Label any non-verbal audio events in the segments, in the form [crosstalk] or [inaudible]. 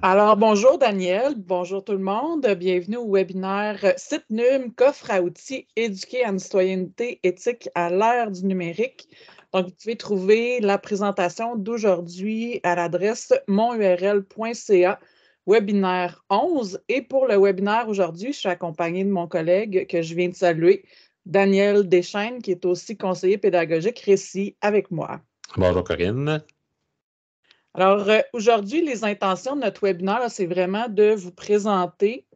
Alors, bonjour Daniel, bonjour tout le monde. Bienvenue au webinaire CITNUM, coffre à outils éduquer en citoyenneté éthique à l'ère du numérique. Donc, vous pouvez trouver la présentation d'aujourd'hui à l'adresse monurl.ca webinaire 11. Et pour le webinaire aujourd'hui, je suis accompagnée de mon collègue que je viens de saluer, Daniel Deschaines, qui est aussi conseiller pédagogique récit avec moi. Bonjour Corinne. Alors, euh, aujourd'hui, les intentions de notre webinaire, c'est vraiment de vous présenter.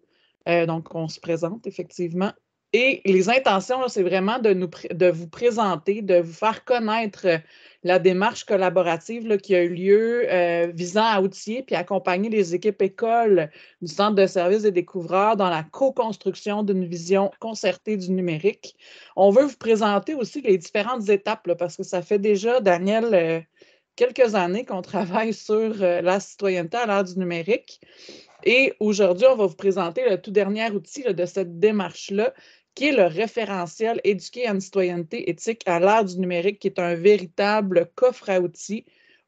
Euh, donc, on se présente effectivement. Et les intentions, c'est vraiment de, vous présenter, de vous faire connaître euh, la démarche collaborative qui a eu lieu visant à outiller puis accompagner les équipes écoles du Centre de services des découvreurs dans la co-construction d'une vision concertée du numérique. On veut vous présenter aussi les différentes étapes parce que ça fait déjà, Daniel, quelques années qu'on travaille sur euh, la citoyenneté à l'ère du numérique. Et aujourd'hui, on va vous présenter le tout dernier outil de cette démarche-là, qui est le référentiel Éduquer en une citoyenneté éthique à l'ère du numérique, qui est un véritable coffre à outils,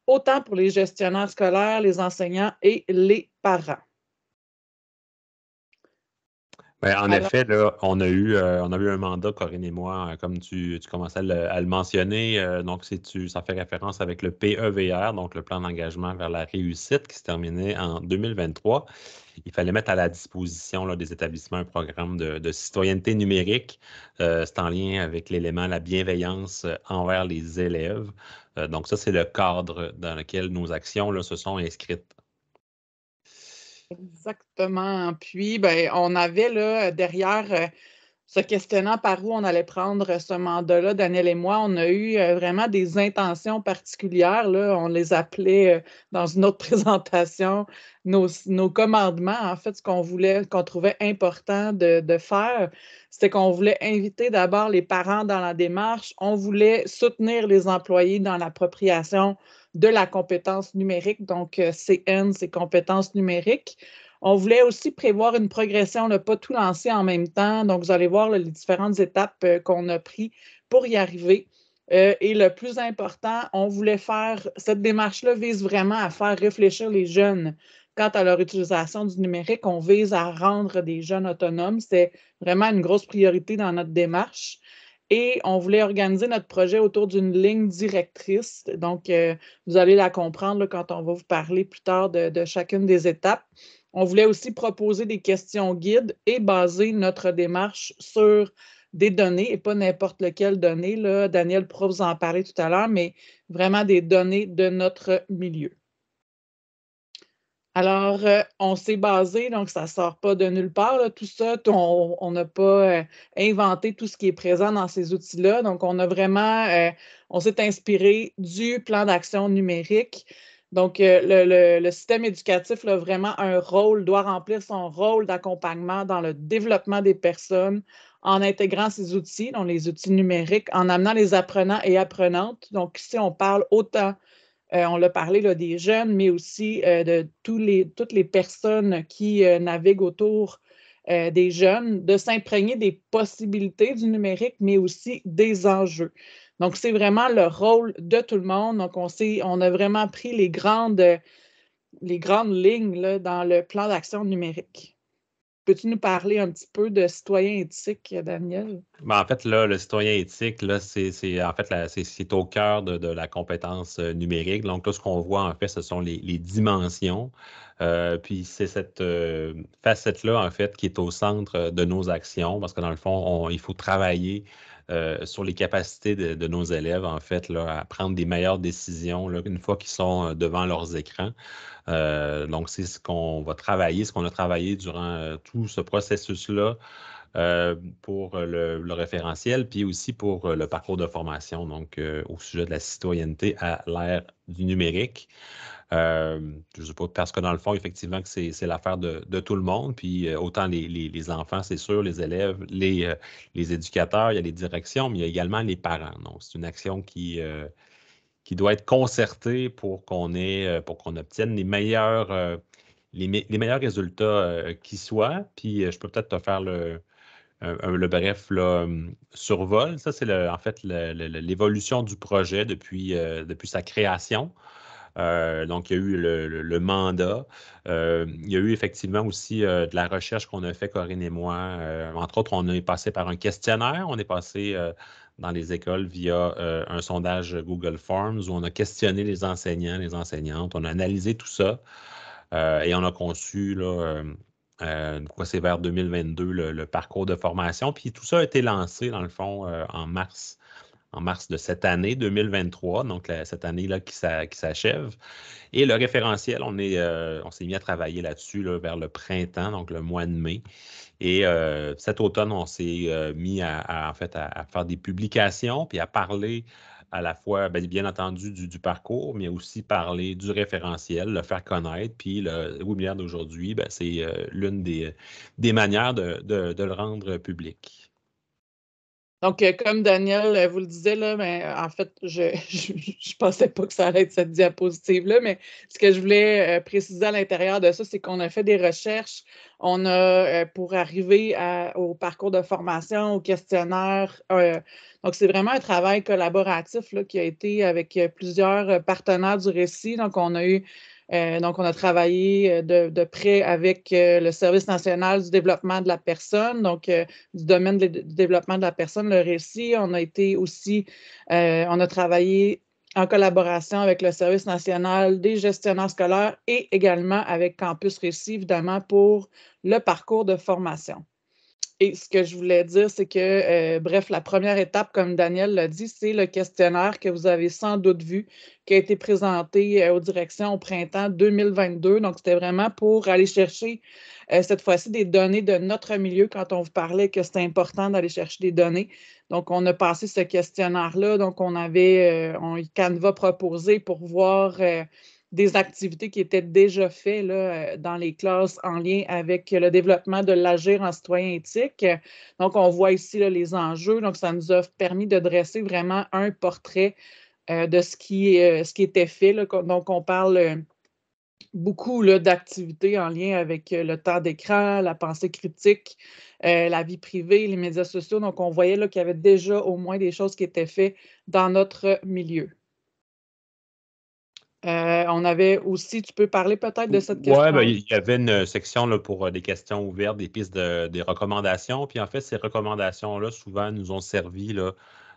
autant pour les gestionnaires scolaires, les enseignants et les parents. Ben, en effet, là, on a eu euh, on a eu un mandat, Corinne et moi, euh, comme tu, commençais à le, mentionner. Euh, donc, tu, ça fait référence avec le PEVR, donc le plan d'engagement vers la réussite qui se terminait en 2023. Il fallait mettre à la disposition des établissements un programme de, citoyenneté numérique. C'est en lien avec l'élément la bienveillance envers les élèves. donc, ça, c'est le cadre dans lequel nos actions se sont inscrites. Exactement. Puis, ben, on avait là, derrière euh, se questionnant par où on allait prendre ce mandat-là, Daniel et moi, on a eu euh, vraiment des intentions particulières. Là. On les appelait euh, dans une autre [laughs] présentation nos, commandements. En fait, ce qu'on voulait, qu'on trouvait important de, de faire, c'était qu'on voulait inviter d'abord les parents dans la démarche. On voulait soutenir les employés dans l'appropriation de la compétence numérique, donc euh, CN, c'est compétences numériques. On voulait aussi prévoir une progression, ne pas tout lancer en même temps. Donc, vous allez voir les différentes étapes euh, qu'on a prises pour y arriver. Euh, et le plus important, on voulait faire, cette démarche-là vise vraiment à faire réfléchir les jeunes quant à leur utilisation du numérique. On vise à rendre des jeunes autonomes. C'est vraiment une grosse priorité dans notre démarche. Et on voulait organiser notre projet autour d'une ligne directrice. Donc, euh, vous allez la comprendre quand on va vous parler plus tard de chacune des étapes. On voulait aussi proposer des questions guides et baser notre démarche sur des données et pas n'importe lequel données. Là. Daniel pourra vous en parler tout à l'heure, mais vraiment des données de notre milieu. Alors, euh, on s'est basé, donc ça ne sort pas de nulle part, tout ça. On n'a pas euh, inventé tout ce qui est présent dans ces outils-là. Donc, on a vraiment, euh, on s'est inspiré du plan d'action numérique donc, euh, le, système éducatif a vraiment un rôle, doit remplir son rôle d'accompagnement dans le développement des personnes en intégrant ces outils, donc les outils numériques, en amenant les apprenants et apprenantes. Donc, ici, on parle autant, euh, on l'a parlé des jeunes, mais aussi euh, de toutes les personnes qui naviguent autour des jeunes, de s'imprégner des possibilités du numérique, mais aussi des enjeux. Donc, c'est vraiment le rôle de tout le monde. Donc, on, sait, on a vraiment pris les grandes, les grandes lignes dans le plan d'action numérique. Peux-tu nous parler un petit peu de citoyen éthique, Daniel? Ben, en fait, là, le citoyen éthique, c'est, en fait, au cœur de, la compétence euh, numérique. Donc, là, ce qu'on voit, en fait, ce sont les, dimensions. Euh, puis, c'est cette euh, facette-là, en fait, qui est au centre de nos actions, parce que, dans le fond, il faut travailler euh, sur les capacités de, nos élèves, en fait, à prendre des meilleures décisions une fois qu'ils sont euh, devant leurs écrans. Euh, donc, c'est ce qu'on va travailler, ce qu'on a travaillé durant tout ce processus-là. pour le, référentiel, puis aussi pour le parcours de formation, donc au sujet de la citoyenneté à l'ère du numérique. Euh, je sais pas, parce que dans le fond, effectivement, c'est, l'affaire de, tout le monde. Puis euh, autant les, enfants, c'est sûr, les élèves, euh, les, éducateurs, il y a les directions, mais il y a également les parents. Donc, c'est une action qui, doit être concertée pour qu'on obtienne les meilleurs, résultats qui soient. Puis je peux peut-être te faire le, bref hum, survol. Ça, c'est en fait l'évolution du projet depuis sa création. Euh, donc, il y a eu le, mandat. Euh, il y a eu effectivement aussi euh, de la recherche qu'on a fait, Corinne et moi. entre autres, on est passé par un questionnaire. On est passé dans les écoles via un sondage Google Forms où on a questionné les enseignants, les enseignantes. On a analysé tout ça et on a conçu c'est vers 2022, le, parcours de formation. Puis tout ça a été lancé, dans le fond, en mars en mars de cette année 2023, donc cette année-là qui s'achève. Et le référentiel, on euh, s'est mis à travailler là-dessus vers le printemps, donc le mois de mai. Et euh, cet automne, on s'est euh, mis à, en fait, à, faire des publications, puis à parler à la fois, ben, bien, entendu, du, parcours, mais aussi parler du référentiel, le faire connaître. Puis le webinaire d'aujourd'hui, ben, c'est l'une des, des, manières de le rendre public. Donc, euh, comme Daniel euh, vous le disait, là, mais euh, en fait, je ne [laughs] pensais pas que ça allait être cette diapositive-là, mais ce que je voulais préciser à l'intérieur de ça, c'est qu'on a fait des recherches. On a, pour arriver au parcours de formation, au questionnaire, donc, c'est vraiment un travail collaboratif là, qui a été avec plusieurs partenaires du récit. Donc, on a eu euh, donc, on a travaillé euh, de, près avec euh, le Service national du développement de la personne, donc du domaine du développement de la personne, le récit. On a été aussi, on a travaillé en collaboration avec le Service national des gestionnaires scolaires et également avec Campus Récit, évidemment, pour le parcours de formation. Et ce que je voulais dire, c'est que, euh, bref, la première étape, comme Daniel l'a dit, c'est le questionnaire que vous avez sans doute vu, qui a été présenté euh, aux directions au printemps 2022. Donc, c'était vraiment pour aller chercher euh, cette fois-ci des données de notre milieu quand on vous parlait que c'était important d'aller chercher des données. Donc, on a passé ce questionnaire-là. Donc, on avait, on, Canva proposé pour voir des activités qui étaient déjà faites euh, dans les classes en lien avec le développement de l'agir en citoyen éthique. Donc, on voit ici les enjeux. Donc, ça nous a permis de dresser vraiment un portrait euh, de ce qui, euh, ce qui était fait. Donc, on parle beaucoup d'activités en lien avec le temps d'écran, la pensée critique, la vie privée, les médias sociaux. Donc, on voyait qu'il y avait déjà au moins des choses qui étaient faites dans notre milieu. Euh, on avait aussi, tu peux parler peut-être de cette ben, question? Oui, il y avait une euh, section là, pour euh, des questions ouvertes, des pistes des recommandations. Puis en fait, ces recommandations-là, souvent, nous ont servi là,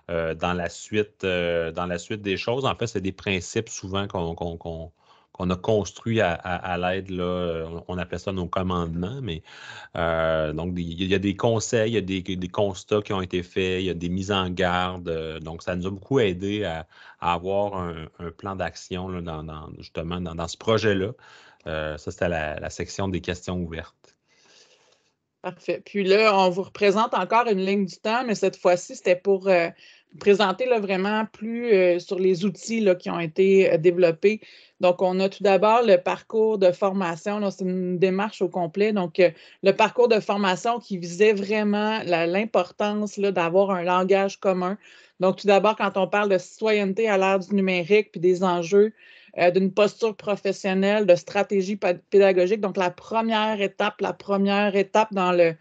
dans, la suite, dans la suite des choses. En fait, c'est des principes souvent qu'on on a construit à, l'aide, on, on appelle ça nos commandements, mais euh, donc il y a des conseils, il y a des, constats qui ont été faits, il y a des mises en garde. Euh, donc, ça nous a beaucoup aidé à, avoir un, plan d'action dans, justement dans, ce projet-là. Euh, ça, c'était la, section des questions ouvertes. Parfait. Puis là, on vous représente encore une ligne du temps, mais cette fois-ci, c'était pour présenter là, vraiment plus euh, sur les outils qui ont été euh, développés. Donc, on a tout d'abord le parcours de formation. C'est une démarche au complet. Donc, euh, le parcours de formation qui visait vraiment l'importance d'avoir un langage commun. Donc, tout d'abord, quand on parle de citoyenneté à l'ère du numérique, puis des enjeux, d'une posture professionnelle, de stratégie pédagogique. Donc, la première étape, la première étape dans le,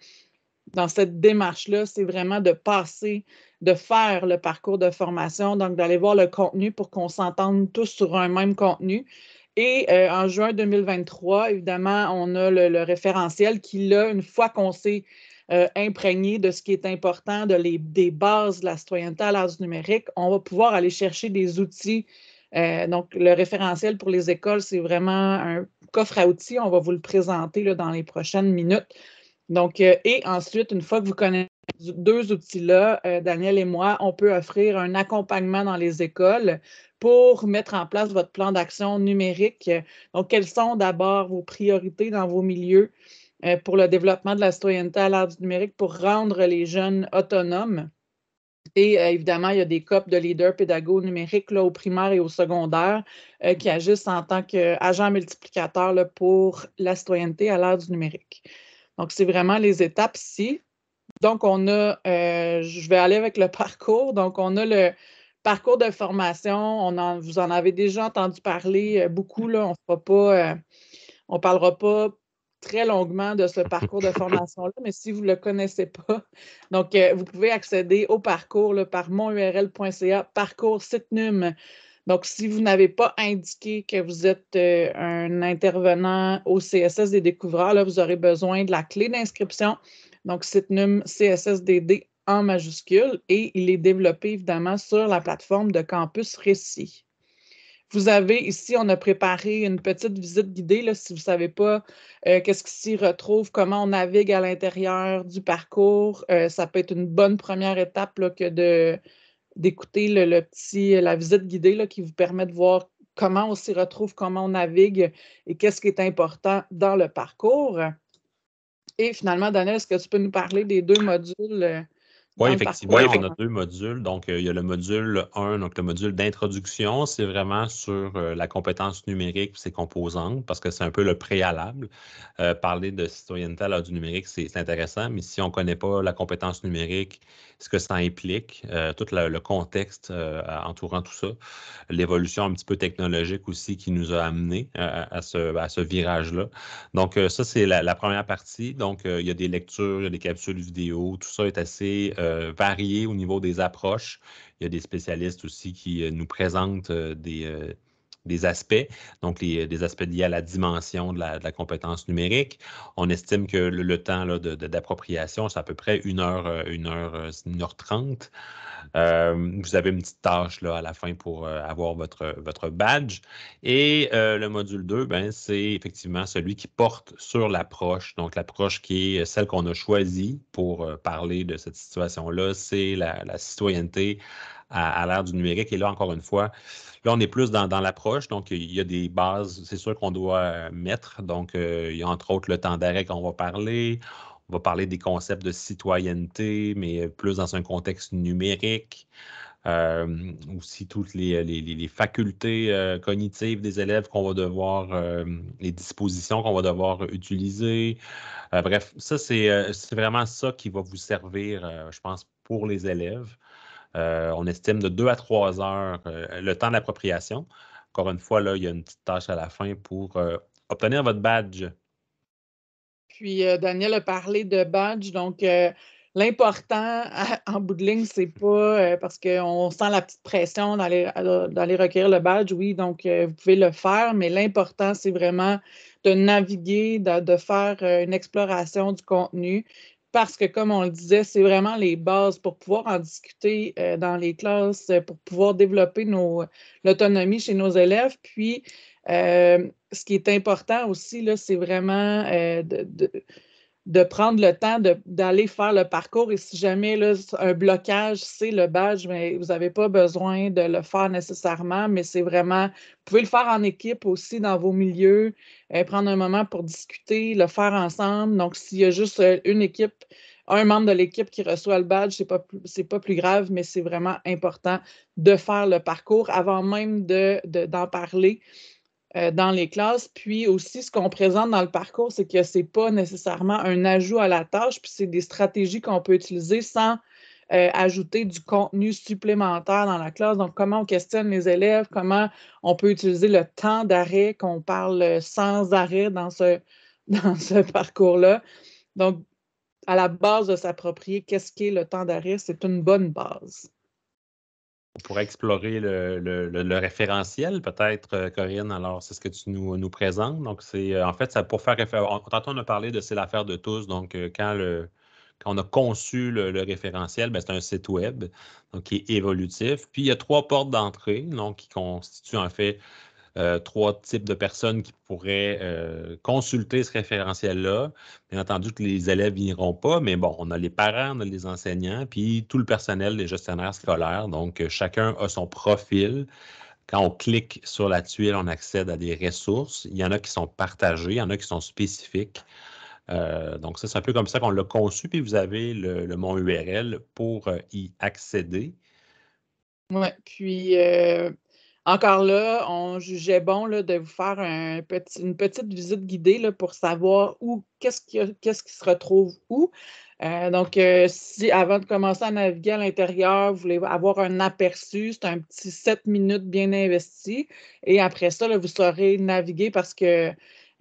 dans cette démarche-là, c'est vraiment de passer de faire le parcours de formation, donc d'aller voir le contenu pour qu'on s'entende tous sur un même contenu. Et euh, en juin 2023, évidemment, on a le, référentiel qui, là, une fois qu'on s'est euh, imprégné de ce qui est important, de des bases de la citoyenneté à du numérique, on va pouvoir aller chercher des outils. Euh, donc, le référentiel pour les écoles, c'est vraiment un coffre à outils. On va vous le présenter là, dans les prochaines minutes. Donc, et ensuite, une fois que vous connaissez deux outils-là, euh, Daniel et moi, on peut offrir un accompagnement dans les écoles pour mettre en place votre plan d'action numérique. Donc, quelles sont d'abord vos priorités dans vos milieux euh, pour le développement de la citoyenneté à l'ère du numérique pour rendre les jeunes autonomes? Et euh, évidemment, il y a des COP de leaders pédagogues numériques là, au primaire et au secondaire qui agissent en tant qu'agents multiplicateurs pour la citoyenneté à l'ère du numérique. Donc, c'est vraiment les étapes ici. Donc, on a, euh, je vais aller avec le parcours. Donc, on a le parcours de formation. On vous en avez déjà entendu parler euh, beaucoup. on euh, ne parlera pas très longuement de ce parcours de formation-là, mais si vous ne le connaissez pas, [laughs] donc vous pouvez accéder au parcours par monurl.ca, parcours num. Donc, si vous n'avez pas indiqué que vous êtes un intervenant au CSS des découvreurs, là, vous aurez besoin de la clé d'inscription donc, num CSSDD en majuscule et il est développé évidemment sur la plateforme de Campus Récit. Vous avez ici, on a préparé une petite visite guidée si vous ne savez pas euh, qu'est-ce qui s'y retrouve, comment on navigue à l'intérieur du parcours. Euh, ça peut être une bonne première étape que d'écouter la visite guidée qui vous permet de voir comment on s'y retrouve, comment on navigue et qu'est-ce qui est important dans le parcours. Et finalement, Daniel, est-ce que tu peux nous parler des deux modules euh, oui, effectivement, on a deux modules. Donc, euh, il y a le module 1, donc le module d'introduction, c'est vraiment sur euh, la compétence numérique et ses composantes, parce que c'est un peu le préalable. Euh, parler de citoyenneté à l'heure du numérique, c'est intéressant, mais si on ne connaît pas la compétence numérique, ce que ça implique, tout le contexte entourant tout ça, l'évolution un petit peu technologique aussi qui nous a amené à ce, virage-là. Donc, ça, c'est la, première partie. Donc, il y a des lectures, il y a des capsules vidéo, tout ça est assez euh, varier au niveau des approches. Il y a des spécialistes aussi qui euh, nous présentent euh, des, des aspects, donc les, euh, des aspects liés à la dimension de la, compétence numérique. On estime que le, temps d'appropriation, de, c'est à peu près 1 heure, une heure, euh, une 30. Euh, vous avez une petite tâche là, à la fin pour avoir votre, votre badge. Et le module 2, ben, c'est effectivement celui qui porte sur l'approche. Donc, l'approche qui est celle qu'on a choisie pour parler de cette situation-là, c'est la, la citoyenneté à, l'ère du numérique. Et là, encore une fois, là, on est plus dans, l'approche. Donc, il y a des bases, c'est sûr qu'on doit euh, mettre. Donc, euh, il y a entre autres le temps d'arrêt qu'on va parler. On va parler des concepts de citoyenneté, mais euh, plus dans un contexte numérique. aussi toutes les, facultés cognitives des élèves qu'on va devoir, les dispositions qu'on va devoir utiliser. bref, ça, c'est vraiment ça qui va vous servir, je pense, pour les élèves. Euh, on estime de deux à 3 heures euh, le temps d'appropriation. Encore une fois, là, il y a une petite tâche à la fin pour euh, obtenir votre badge. Puis Daniel a parlé de badge, donc l'important [laughs] en bout de ligne, c'est pas parce qu'on sent la petite pression d'aller, d'aller requérir le badge, oui, donc vous pouvez le faire, mais l'important, c'est vraiment de naviguer, de faire une exploration du contenu, parce que, comme on le disait, c'est vraiment les bases pour pouvoir en discuter euh, dans les classes, euh, pour pouvoir développer nos, l'autonomie chez nos élèves. Puis, euh, ce qui est important aussi, là, c'est vraiment de, de prendre le temps d'aller faire le parcours. Et si jamais un blocage, c'est le badge, mais vous n'avez pas besoin de le faire nécessairement, mais c'est vraiment, vous pouvez le faire en équipe aussi dans vos milieux, euh, prendre un moment pour discuter, le faire ensemble. Donc, s'il y a juste euh, une équipe, un membre de l'équipe qui reçoit le badge, ce n'est pas, plus grave, mais c'est vraiment important de faire le parcours avant même d'en parler. Euh, dans les classes. Puis aussi, ce qu'on présente dans le parcours, c'est que ce n'est pas nécessairement un ajout à la tâche, puis c'est des stratégies qu'on peut utiliser sans euh, ajouter du contenu supplémentaire dans la classe. Donc, comment on questionne les élèves, comment on peut utiliser le temps d'arrêt qu'on parle euh, sans arrêt dans ce, [laughs] dans ce parcours-là. Donc, à la base de s'approprier qu'est-ce qu'est le temps d'arrêt, c'est une bonne base pour explorer le, référentiel, peut-être, euh, Corinne. Alors, c'est ce que tu nous, nous présentes. Donc, c'est euh, en fait, ça pour faire référence. Tantôt, on a parlé de C'est l'affaire de tous. Donc, euh, quand, quand on a conçu le, référentiel, ben, c'est un site Web donc, qui est évolutif. Puis, il y a trois portes d'entrée donc, qui constituent en fait euh, trois types de personnes qui pourraient euh, consulter ce référentiel-là. Bien entendu que les élèves n'iront pas, mais bon, on a les parents, on a les enseignants, puis tout le personnel des gestionnaires scolaires. Donc, euh, chacun a son profil. Quand on clique sur la tuile, on accède à des ressources. Il y en a qui sont partagées, il y en a qui sont spécifiques. donc, ça, c'est un peu comme ça qu'on l'a conçu, puis vous avez le, le URL pour y accéder. Oui, puis encore là, on jugeait bon là, de vous faire une petite visite guidée pour savoir où, qu'est-ce qui, se retrouve où. Euh, donc, euh, si avant de commencer à naviguer à l'intérieur, vous voulez avoir un aperçu, c'est un petit 7 minutes bien investi. Et après ça, vous saurez naviguer parce que,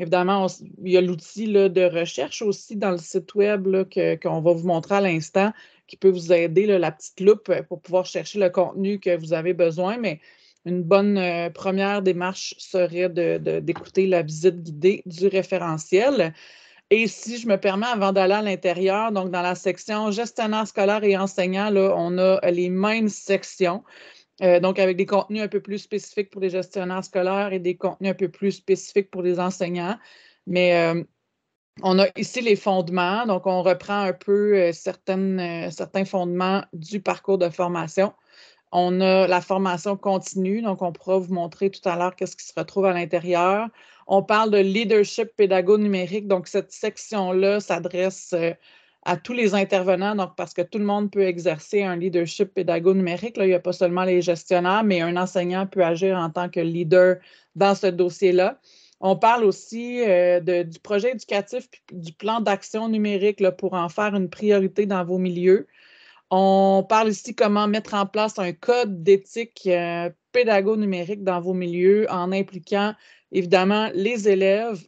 évidemment, il y a l'outil de recherche aussi dans le site web qu'on va vous montrer à l'instant qui peut vous aider, la petite loupe, pour pouvoir chercher le contenu que vous avez besoin. Mais une bonne euh, première démarche serait d'écouter la visite guidée du référentiel. Et si je me permets, avant d'aller à l'intérieur, donc dans la section gestionnaire scolaire et enseignant, là, on a les mêmes sections. Euh, donc, avec des contenus un peu plus spécifiques pour les gestionnaires scolaires et des contenus un peu plus spécifiques pour les enseignants. Mais euh, on a ici les fondements. Donc, on reprend un peu certains fondements du parcours de formation. On a la formation continue, donc on pourra vous montrer tout à l'heure qu'est-ce qui se retrouve à l'intérieur. On parle de leadership pédago-numérique, donc cette section-là s'adresse euh, à tous les intervenants, donc parce que tout le monde peut exercer un leadership pédago-numérique. il n'y a pas seulement les gestionnaires, mais un enseignant peut agir en tant que leader dans ce dossier-là. On parle aussi euh, du projet éducatif, du plan d'action numérique pour en faire une priorité dans vos milieux. On parle ici comment mettre en place un code d'éthique euh, pédago-numérique dans vos milieux en impliquant évidemment les élèves.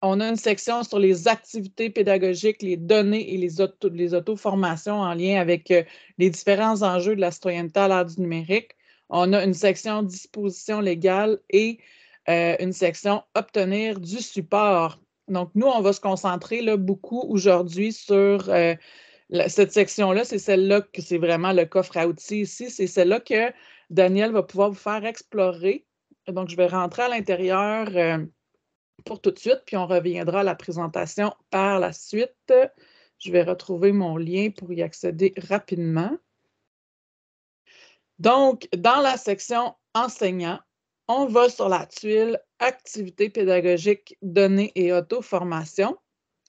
On a une section sur les activités pédagogiques, les données et les, auto, formations en lien avec euh, les différents enjeux de la citoyenneté à l'ère du numérique. On a une section disposition légale et euh, une section obtenir du support. Donc, nous, on va se concentrer là, beaucoup aujourd'hui sur cette section-là, c'est celle-là que c'est vraiment le coffre à outils ici. C'est celle-là que Daniel va pouvoir vous faire explorer. Donc, je vais rentrer à l'intérieur euh, pour tout de suite, puis on reviendra à la présentation par la suite. Je vais retrouver mon lien pour y accéder rapidement. Donc, dans la section enseignants, on va sur la tuile Activités pédagogiques, données et auto-formation.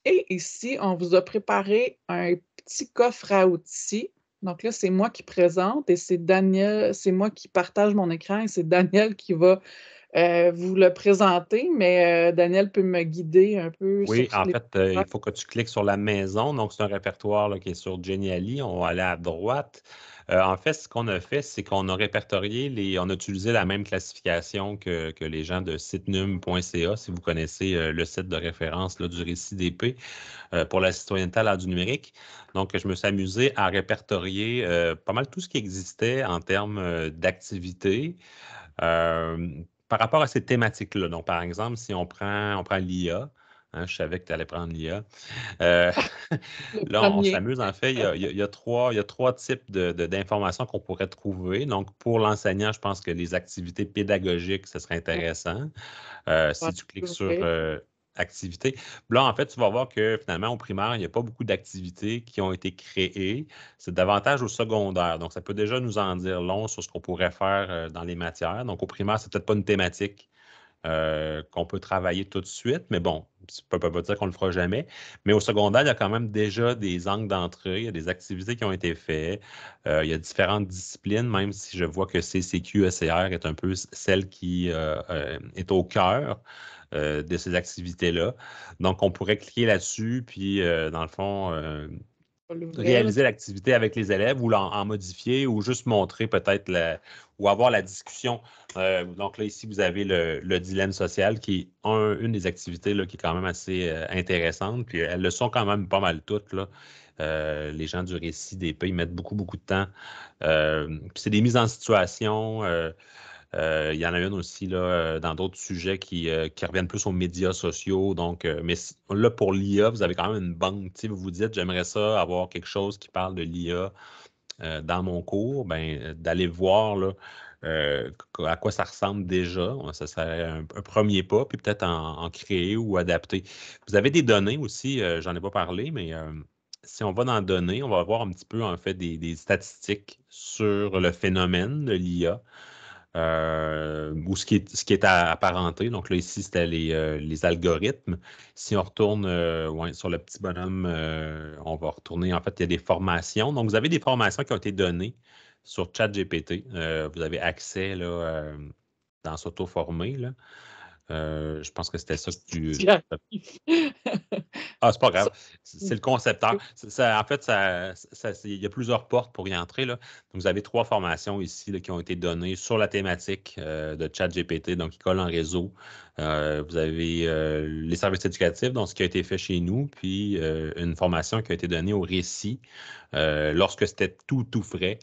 Et ici, on vous a préparé un petit coffre à outils. Donc là, c'est moi qui présente et c'est Daniel, c'est moi qui partage mon écran et c'est Daniel qui va euh, vous le présenter, mais euh, Daniel peut me guider un peu. Oui, en fait, euh, il faut que tu cliques sur la maison. Donc, c'est un répertoire qui est sur Geniali. On va aller à droite. Euh, en fait, ce qu'on a fait, c'est qu'on a répertorié les. On a utilisé la même classification que, les gens de Sitnum.ca, si vous connaissez euh, le site de référence du récit d'épée euh, pour la citoyenneté à du numérique. Donc, je me suis amusé à répertorier pas mal tout ce qui existait en termes d'activité par rapport à ces thématiques-là. Donc, par exemple, si on prend, on prend l'IA, Hein, je savais que tu allais prendre l'IA. Euh, là, on, s'amuse. En fait, il y, a, trois, types d'informations de, qu'on pourrait trouver. Donc, pour l'enseignant, je pense que les activités pédagogiques, ce serait intéressant. Euh, si tu cliques sur euh, activités. Là, en fait, tu vas voir que finalement, au primaire, il n'y a pas beaucoup d'activités qui ont été créées. C'est davantage au secondaire. Donc, ça peut déjà nous en dire long sur ce qu'on pourrait faire dans les matières. Donc, au primaire, n'est peut-être pas une thématique euh, qu'on peut travailler tout de suite, mais bon, ça ne peut pas dire qu'on ne le fera jamais. Mais au secondaire, il y a quand même déjà des angles d'entrée, il y a des activités qui ont été faites, euh, il y a différentes disciplines, même si je vois que CCQ, e est un peu celle qui euh, est au cœur. de ces activités-là. Donc, on pourrait cliquer là-dessus, puis dans le fond, réaliser l'activité avec les élèves ou en, modifier ou juste montrer peut-être ou avoir la discussion. Euh, donc là, ici, vous avez le, dilemme social qui est une des activités qui est quand même assez euh, intéressante. Puis elles le sont quand même pas mal toutes. Là. Euh, les gens du récit des pays mettent beaucoup, beaucoup de temps. c'est des mises en situation. Euh, il y en a une aussi euh, dans d'autres sujets euh, qui, reviennent plus aux médias sociaux. mais là, pour l'IA, vous avez quand même une banque. Vous vous dites, j'aimerais ça avoir quelque chose qui parle de l'IA dans mon cours. Ben, d'aller voir à quoi ça ressemble déjà. Ça serait un, premier pas, puis peut-être en, créer ou adapter. Vous avez des données aussi, j'en ai pas parlé, mais si on va dans données, on va avoir un petit peu en fait des statistiques sur le phénomène de l'IA. Euh, ou ce qui est, ce qui apparenté. Donc là, ici, c'était les, euh, algorithmes. Si on retourne euh, sur le petit bonhomme, on va retourner. En fait, il y a des formations. Donc, vous avez des formations qui ont été données sur ChatGPT. vous avez accès là, dans s'auto-former. Euh, je pense que c'était ça que tu. [laughs] ah, c'est pas grave. [laughs] C'est le concepteur. Ça, en fait, ça, il y a plusieurs portes pour y entrer. Là. vous avez trois formations ici qui ont été données sur la thématique euh, de ChatGPT, donc qui colle en réseau. Euh, vous avez les services éducatifs, donc ce qui a été fait chez nous, puis une formation qui a été donnée au récit lorsque c'était tout, tout frais.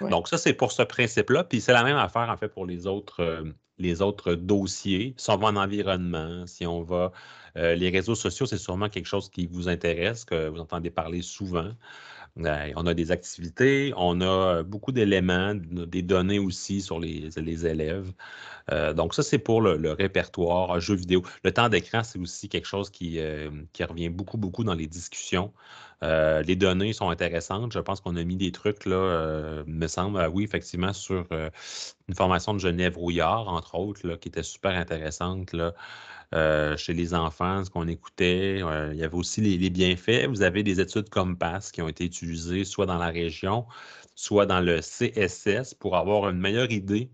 Donc, ça, c'est pour ce principe-là. Puis c'est la même affaire, en fait, pour les autres les autres dossiers, si on va en environnement, si on va... Euh, les réseaux sociaux, c'est sûrement quelque chose qui vous intéresse, que vous entendez parler souvent on a des activités, on a euh, beaucoup d'éléments, des données aussi sur les, élèves. Euh, donc, ça, c'est pour le, répertoire euh, jeux vidéo. Le temps d'écran, c'est aussi quelque chose qui, revient beaucoup, beaucoup dans les discussions. les données sont intéressantes. Je pense qu'on a mis des trucs, là, me semble, ah oui, effectivement, sur une formation de Genève Rouillard, entre autres, qui était super intéressante. Euh, chez les enfants, ce qu'on écoutait. Euh, il y avait aussi les, bienfaits. Vous avez des études comme qui ont été utilisées soit dans la région, soit dans le CSS pour avoir une meilleure idée.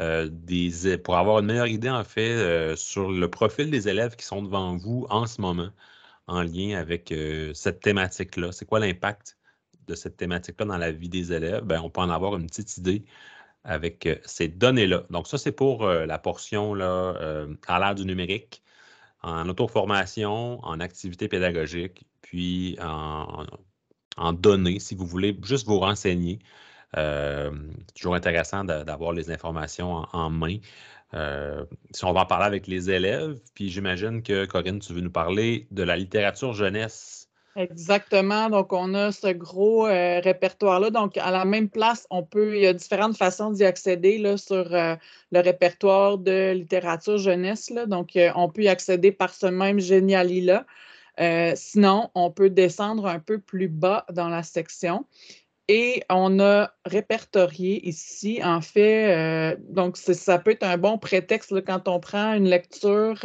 Euh, des, pour avoir une meilleure idée, en fait, sur le profil des élèves qui sont devant vous en ce moment, en lien avec cette thématique-là. C'est quoi l'impact de cette thématique-là dans la vie des élèves? Ben, on peut en avoir une petite idée avec euh, ces données-là. Donc, ça, c'est pour euh, la portion là, euh, à l'ère du numérique, en auto-formation, en activité pédagogique, puis en, données, si vous voulez juste vous renseigner. Euh, toujours intéressant d'avoir les informations en, en main. si on va en parler avec les élèves, puis j'imagine que Corinne, tu veux nous parler de la littérature jeunesse Exactement. Donc, on a ce gros euh, répertoire-là. Donc, à la même place, on peut, il y a différentes façons d'y accéder sur euh, le répertoire de littérature jeunesse. Donc, euh, on peut y accéder par ce même géniali là sinon, on peut descendre un peu plus bas dans la section. Et on a répertorié ici, en fait, donc ça peut être un bon prétexte quand on prend une lecture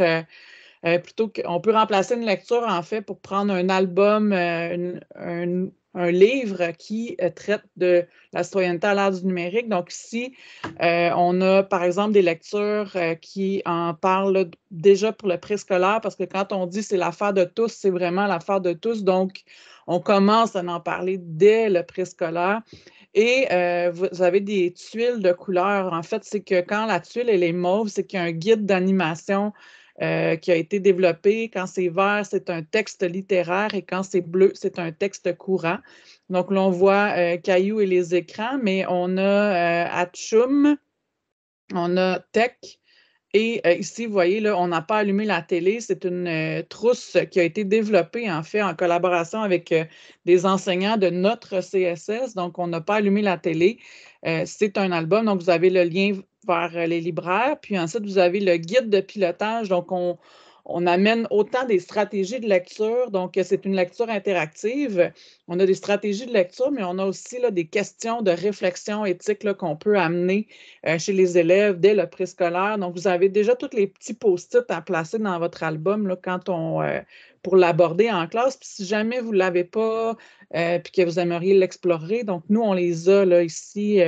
euh, plutôt qu'on peut remplacer une lecture, en fait, pour prendre un album, euh, un, livre qui euh, traite de la citoyenneté à l'ère du numérique. Donc, ici, on a, par exemple, des lectures qui en parlent déjà pour le préscolaire, parce que quand on dit c'est l'affaire de tous, c'est vraiment l'affaire de tous. Donc, on commence à en parler dès le préscolaire. Et vous avez des tuiles de couleurs. En fait, c'est que quand la tuile est mauve, c'est qu'il y a un guide d'animation euh, qui a été développé. Quand c'est vert, c'est un texte littéraire et quand c'est bleu, c'est un texte courant. Donc, l'on voit euh, Caillou et les écrans, mais on a euh, Atchoum, on a Tech, et ici, vous voyez, là, on n'a pas allumé la télé. C'est une trousse qui a été développée, en fait, en collaboration avec des enseignants de notre CSS. Donc, on n'a pas allumé la télé. c'est un album. Donc, vous avez le lien vers euh, les libraires. Puis ensuite, vous avez le guide de pilotage. Donc, on, amène autant des stratégies de lecture, donc euh, c'est une lecture interactive. On a des stratégies de lecture, mais on a aussi là, des questions de réflexion éthique qu'on peut amener euh, chez les élèves dès le préscolaire. Donc, vous avez déjà tous les petits post-it à placer dans votre album là, quand pour l'aborder en classe. Puis si jamais vous ne l'avez pas, puis que vous aimeriez l'explorer, donc nous, on les a là, ici,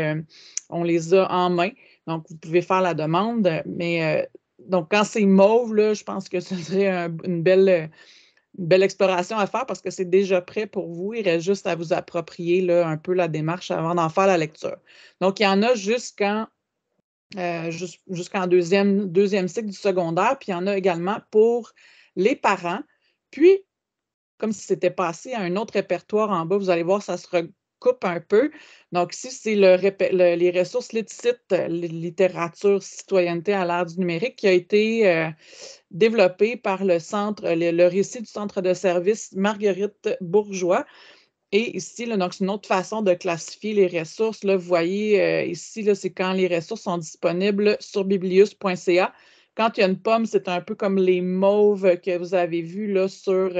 on les a en main. Donc, vous pouvez faire la demande, mais euh, donc quand c'est mauve, je pense que ce serait une, belle, belle exploration à faire parce que c'est déjà prêt pour vous. Il reste juste à vous approprier là, un peu la démarche avant d'en faire la lecture. Donc, il y en a jusqu'en euh, jusqu'en deuxième, deuxième cycle du secondaire, puis il y en a également pour les parents. Puis, comme si c'était passé à un autre répertoire en bas, vous allez voir, ça se, coupe un peu. Donc, ici, c'est le, les ressources litticites, euh, littérature, citoyenneté à l'ère du numérique, qui a été euh, développé par le centre, le, récit du centre de service Marguerite Bourgeois. Et ici, c'est une autre façon de classifier les ressources. Là, vous voyez euh, ici, c'est quand les ressources sont disponibles sur biblius.ca. Quand il y a une pomme, c'est un peu comme les mauves que vous avez vus là, sur,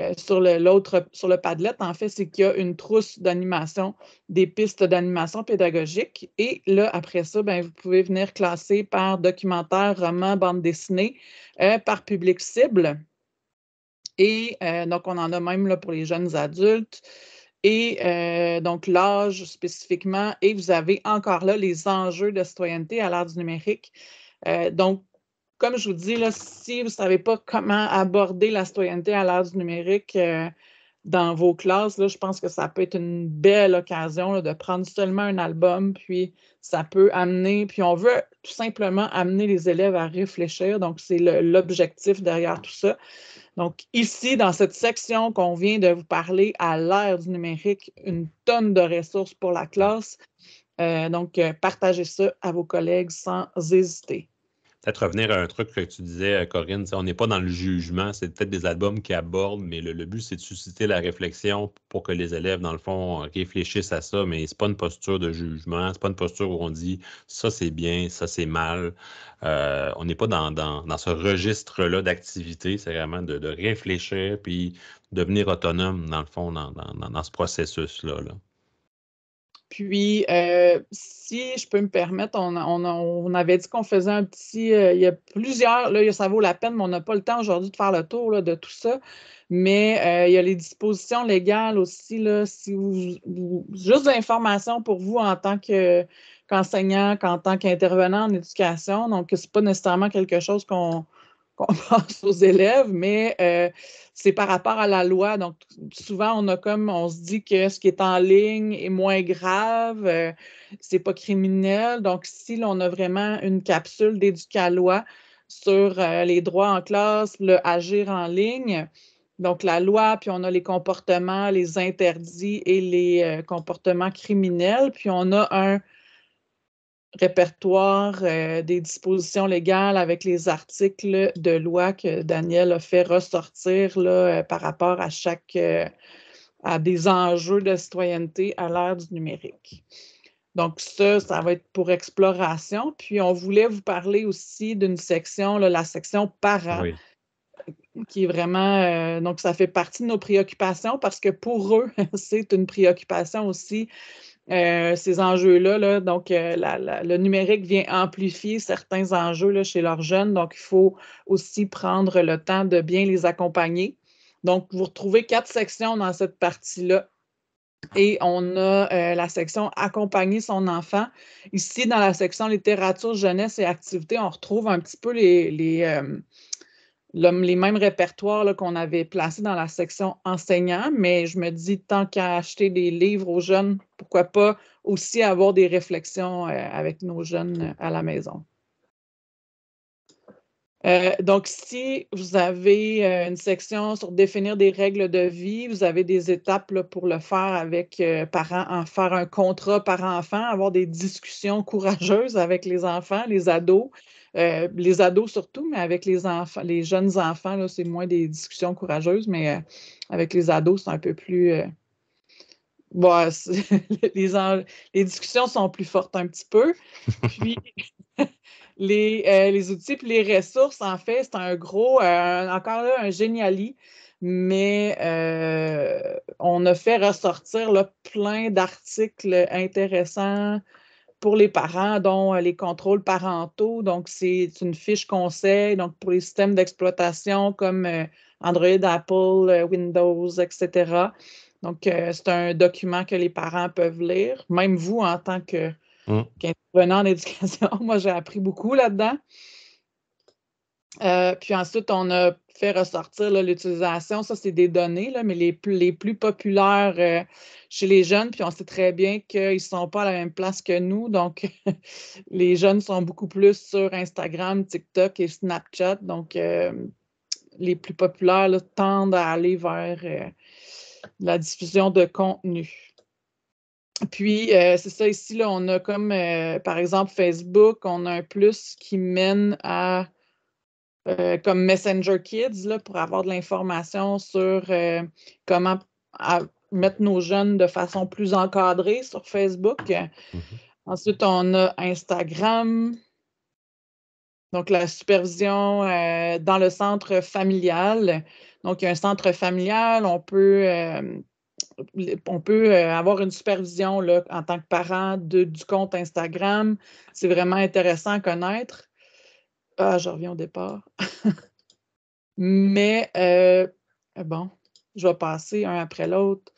euh, sur l'autre, sur le Padlet, en fait, c'est qu'il y a une trousse d'animation, des pistes d'animation pédagogique. Et là, après ça, ben, vous pouvez venir classer par documentaire, roman, bande dessinée, euh, par public cible. Et euh, donc, on en a même là, pour les jeunes adultes. Et donc, l'âge spécifiquement. Et vous avez encore là les enjeux de citoyenneté à l'ère du numérique. donc, comme je vous dis, là, si vous ne savez pas comment aborder la citoyenneté à l'ère du numérique euh, dans vos classes, je pense que ça peut être une belle occasion de prendre seulement un album, puis ça peut amener, puis on veut tout simplement amener les élèves à réfléchir. Donc, c'est l'objectif derrière tout ça. Donc, ici, dans cette section qu'on vient de vous parler à l'ère du numérique, une tonne de ressources pour la classe. Euh, donc, euh, partagez ça à vos collègues sans hésiter peut-être revenir à un truc que tu disais, euh, Corinne, on n'est pas dans le jugement, c'est peut-être des albums qui abordent, mais le, but, c'est de susciter la réflexion pour que les élèves, dans le fond, réfléchissent à ça, mais ce n'est pas une posture de jugement, ce n'est pas une posture où on dit ça c'est bien, ça c'est mal. Euh, on n'est pas dans, dans, ce registre-là d'activité, c'est vraiment de, réfléchir puis devenir autonome, dans le fond, dans, ce processus-là. là puis, euh, si je peux me permettre, on, avait dit qu'on faisait un petit. Euh, il y a plusieurs. Là, ça vaut la peine, mais on n'a pas le temps aujourd'hui de faire le tour de tout ça. Mais euh, il y a les dispositions légales aussi. Là, si vous, juste des l'information pour vous en tant qu'enseignant, qu'en tant qu'intervenant en éducation. Donc, c'est pas nécessairement quelque chose qu'on qu'on [laughs] pense aux élèves, mais euh, c'est par rapport à la loi. Donc, souvent, on a comme, on se dit que ce qui est en ligne est moins grave, ce euh, c'est pas criminel. Donc, si l'on a vraiment une capsule d'éducaloi sur euh, les droits en classe, le agir en ligne, donc la loi, puis on a les comportements, les interdits et les comportements criminels, puis on a un répertoire euh, des dispositions légales avec les articles de loi que Daniel a fait ressortir là, euh, par rapport à chaque euh, à des enjeux de citoyenneté à l'ère du numérique. Donc ça, ça va être pour exploration. Puis on voulait vous parler aussi d'une section, la section parents, qui est vraiment, donc ça fait partie de nos préoccupations parce que pour eux, [laughs] c'est une préoccupation aussi euh, ces enjeux-là. donc, euh, le numérique vient amplifier certains enjeux chez leurs jeunes. Donc, il faut aussi prendre le temps de bien les accompagner. Donc, vous retrouvez quatre sections dans cette partie-là. Et on a euh, la section accompagner son enfant. Ici, dans la section littérature, jeunesse et activités, on retrouve un petit peu les, les mêmes répertoires qu'on avait placés dans la section enseignants, mais je me dis, tant qu'à acheter des livres aux jeunes, pourquoi pas aussi avoir des réflexions euh, avec nos jeunes euh, à la maison. Euh, donc, si vous avez une section sur définir des règles de vie, vous avez des étapes pour le faire avec parents, en faire un contrat par enfant avoir des discussions courageuses avec les enfants, les ados, euh, les ados surtout, mais avec les les jeunes enfants, c'est moins des discussions courageuses, mais euh, avec les ados, c'est un peu plus. Euh, [laughs] les, discussions sont plus fortes un petit peu. Puis [laughs] [laughs] les, outils et les ressources, en fait, c'est un gros, encore là, un géniali. Mais on a fait ressortir plein d'articles intéressants, pour les parents, dont euh, les contrôles parentaux. Donc, c'est une fiche conseil. Donc, pour les systèmes d'exploitation comme euh, Android, Apple, euh, Windows, etc. Donc, c'est un document que les parents peuvent lire. Même vous, en tant mmh. qu'intervenant en [laughs] éducation, moi, j'ai appris beaucoup là-dedans. Euh, puis ensuite, on a fait ressortir l'utilisation, ça c'est des données, là, mais les, les, plus populaires euh, chez les jeunes, puis on sait très bien qu'ils ne sont pas à la même place que nous. Donc, [laughs] les jeunes sont beaucoup plus sur Instagram, TikTok et Snapchat. Donc, euh, les plus populaires tendent à aller vers la diffusion de contenu. Puis, c'est ça, ici, là, on a comme, par exemple, Facebook, on a un plus qui mène à euh, comme Messenger Kids là, pour avoir de l'information sur euh, comment mettre nos jeunes de façon plus encadrée sur Facebook. Mm-hmm. Ensuite, on a Instagram. Donc, la supervision euh, dans le centre familial. Donc, il y a un centre familial, on peut, on peut avoir une supervision en tant que parent du compte Instagram. C'est vraiment intéressant à connaître. Ah, je reviens au départ. Mais euh, bon, je vais passer un après l'autre.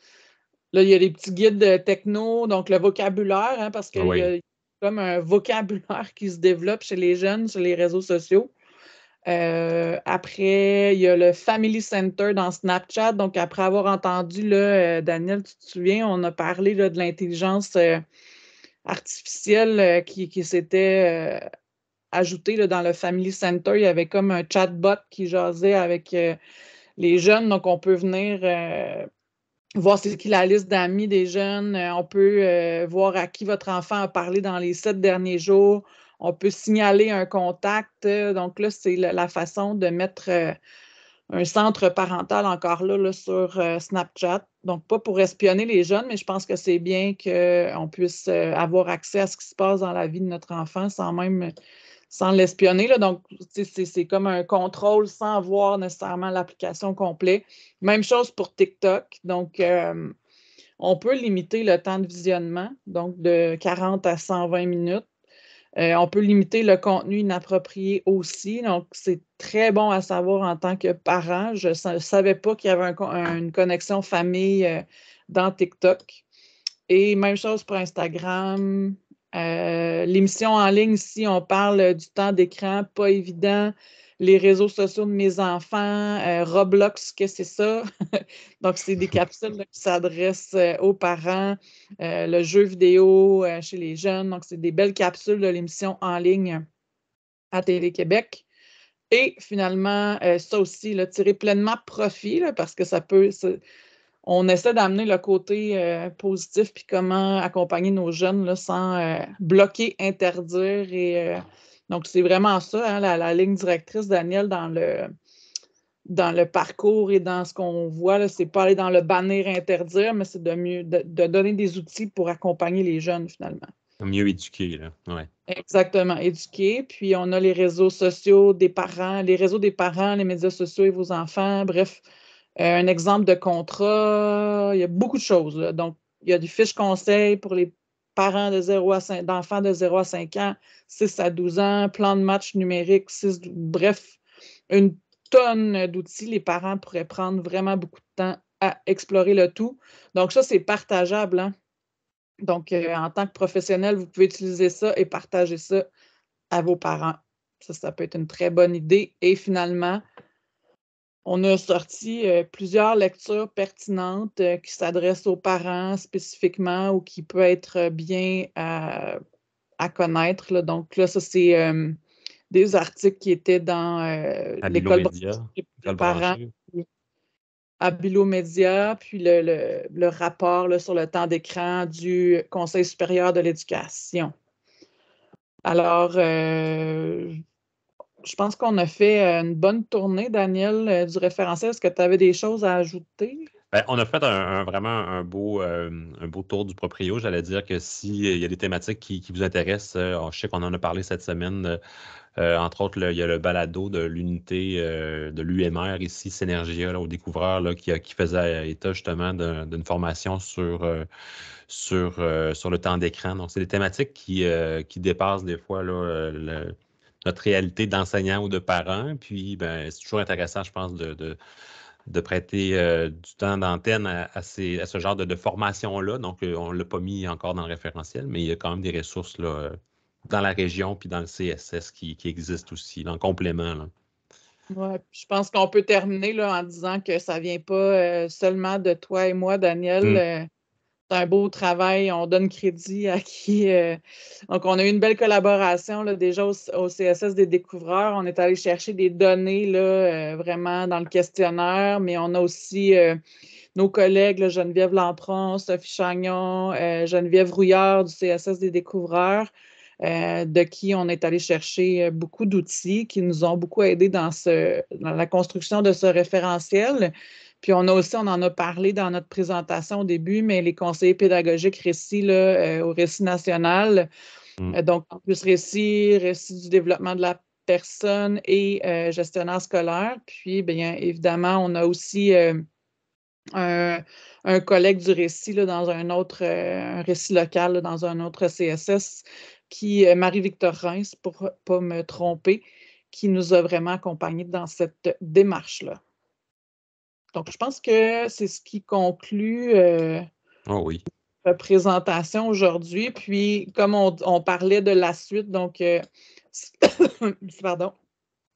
Là, il y a les petits guides euh, techno, donc le vocabulaire, hein, parce qu'il y a comme un vocabulaire qui se développe chez les jeunes, sur les réseaux sociaux. Euh, après, il y a le Family Center dans Snapchat. Donc, après avoir entendu, Daniel, tu te souviens, on a parlé de l'intelligence artificielle qui, qui s'était ajouté là, dans le Family Center. Il y avait comme un chatbot qui jasait avec euh, les jeunes. Donc, on peut venir euh, voir c'est qui la liste d'amis des jeunes. Euh, on peut voir à qui votre enfant a parlé dans les sept derniers jours. On peut signaler un contact. Donc là, c'est la, façon de mettre un centre parental encore là, sur Snapchat. Donc, pas pour espionner les jeunes, mais je pense que c'est bien qu'on puisse avoir accès à ce qui se passe dans la vie de notre enfant sans même sans l'espionner. Donc, c'est comme un contrôle sans voir nécessairement l'application complète. Même chose pour TikTok. Donc, euh, on peut limiter le temps de visionnement, donc de 40 à 120 minutes. Euh, on peut limiter le contenu inapproprié aussi. Donc, c'est très bon à savoir en tant que parent. Je ne savais pas qu'il y avait une connexion famille euh, dans TikTok. Et même chose pour Instagram, euh, l'émission en ligne, si on parle du temps d'écran, pas évident. Les réseaux sociaux de mes enfants, quest euh, Roblox, que c'est ça. [laughs] Donc, c'est des capsules qui s'adressent euh, aux parents, le jeu vidéo chez les jeunes. Donc, c'est des belles capsules de l'émission en ligne à Télé-Québec. Et finalement, ça aussi, là, tirer pleinement profit, parce que ça peut, on essaie d'amener le côté euh, positif, puis comment accompagner nos jeunes sans euh, bloquer, interdire. Et, euh, donc, c'est vraiment ça, hein, la, ligne directrice, Daniel, dans le, dans le parcours et dans ce qu'on voit. c'est pas aller dans le bannir, interdire, mais c'est de, mieux, donner des outils pour accompagner les jeunes, finalement. Mieux éduquer, là. Exactement, éduquer. Puis, on a les réseaux sociaux des parents, les réseaux des parents, les médias sociaux et vos enfants. Bref, euh, un exemple de contrat, il y a beaucoup de choses. Donc, il y a des fiches conseils pour les parents de 0 à d'enfants de 0 à 5 ans, 6 à 12 ans, plan de match numérique, bref, une tonne d'outils. Les parents pourraient prendre vraiment beaucoup de temps à explorer le tout. Donc, ça, c'est partageable. Hein. Donc, euh, en tant que professionnel, vous pouvez utiliser ça et partager ça à vos parents. Ça, ça peut être une très bonne idée. Et finalement, on a sorti euh, plusieurs lectures pertinentes euh, qui s'adressent aux parents spécifiquement ou qui peut être bien à, connaître. Donc là, ça, c'est euh, des articles qui étaient dans l'école des parents. À puis le, rapport sur le temps d'écran du Conseil supérieur de l'éducation. Alors, je pense qu'on a fait euh, une bonne tournée, Daniel, euh, du référentiel. Est-ce que tu avais des choses à ajouter? Ben, on a fait vraiment un beau, euh, un beau tour du proprio. J'allais dire que s'il y a des thématiques qui, vous intéressent, je sais qu'on en a parlé cette semaine. entre autres, il y a le balado de l'unité de l'UMR ici, Synergia, au Découvreur, qui, faisait état justement d'une formation sur, sur, sur le temps d'écran. Donc, c'est des thématiques qui, qui dépassent des fois le, notre réalité d'enseignant ou de parent. Puis, ben, c'est toujours intéressant, je pense, de, de, prêter euh, du temps d'antenne à, ce genre de, formation-là. Donc, euh, on ne l'a pas mis encore dans le référentiel, mais il y a quand même des ressources euh, dans la région puis dans le CSS qui, qui existent aussi, en complément. je pense qu'on peut terminer en disant que ça ne vient pas seulement de toi et moi, Daniel. Mmh un beau travail. On donne crédit à qui. Euh, donc, on a eu une belle collaboration là, déjà au, CSS des découvreurs. On est allé chercher des données là, euh, vraiment dans le questionnaire, mais on a aussi euh, nos collègues Geneviève Lampron, Sophie Chagnon, Geneviève Rouillard du CSS des découvreurs. de qui on est allé chercher beaucoup d'outils qui nous ont beaucoup aidés dans, ce, dans la construction de ce référentiel. Puis on a aussi, on en a parlé dans notre présentation au début, mais les conseillers pédagogiques récits euh, au récit national, mm. euh, donc plus récit, récit du développement de la personne et euh, gestionnaire scolaire. Puis bien évidemment, on a aussi un, collègue du récit dans un autre un récit local, dans un autre CSS, qui Marie-Victor Reims, pour ne pas me tromper, qui nous a vraiment accompagnés dans cette démarche-là. Donc, je pense que c'est ce qui conclut euh, la ah présentation aujourd'hui. Puis, comme on, parlait de la suite, donc, euh, [coughs] pardon,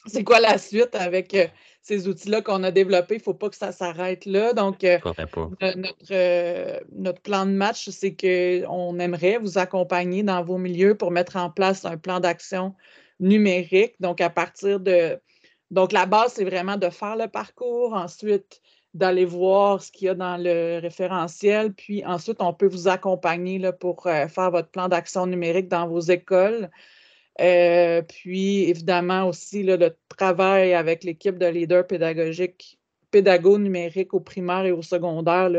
c'est quoi la suite avec euh, ces outils-là qu'on a développés? Il ne faut pas que ça s'arrête là. Donc, euh, notre, notre, plan de match, c'est qu'on aimerait vous accompagner dans vos milieux pour mettre en place un plan d'action numérique. Donc, à partir de donc, la base, c'est vraiment de faire le parcours, ensuite d'aller voir ce qu'il y a dans le référentiel, puis ensuite, on peut vous accompagner là, pour euh, faire votre plan d'action numérique dans vos écoles. Euh, puis, évidemment, aussi, le travail avec l'équipe de leaders pédagogiques, pédago numériques au primaire et au secondaire,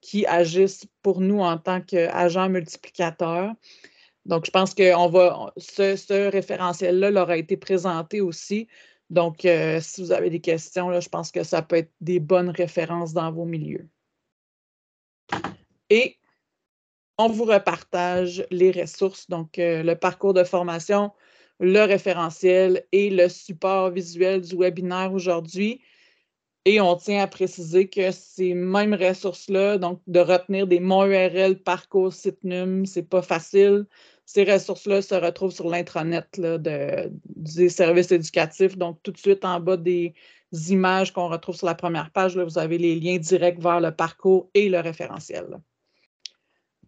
qui agissent pour nous en tant qu'agents multiplicateurs. Donc, je pense que va, ce, ce référentiel-là leur a été présenté aussi. Donc, euh, si vous avez des questions, je pense que ça peut être des bonnes références dans vos milieux. Et on vous repartage les ressources, donc euh, le parcours de formation, le référentiel et le support visuel du webinaire aujourd'hui. Et on tient à préciser que ces mêmes ressources-là, donc de retenir des mots URL, parcours, site num, c'est pas facile. Ces ressources-là se retrouvent sur l'intranet des services éducatifs. Donc, tout de suite en bas des images qu'on retrouve sur la première page, vous avez les liens directs vers le parcours et le référentiel.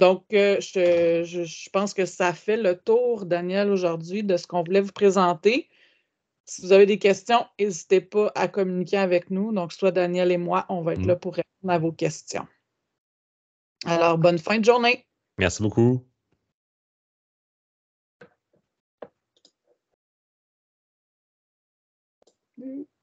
Donc, euh, je, pense que ça fait le tour, Daniel, aujourd'hui, de ce qu'on voulait vous présenter. Si vous avez des questions, n'hésitez pas à communiquer avec nous. Donc, soit Daniel et moi, on va être mm. là pour répondre à vos questions. Ah. Alors, bonne fin de journée. Merci beaucoup. Mm.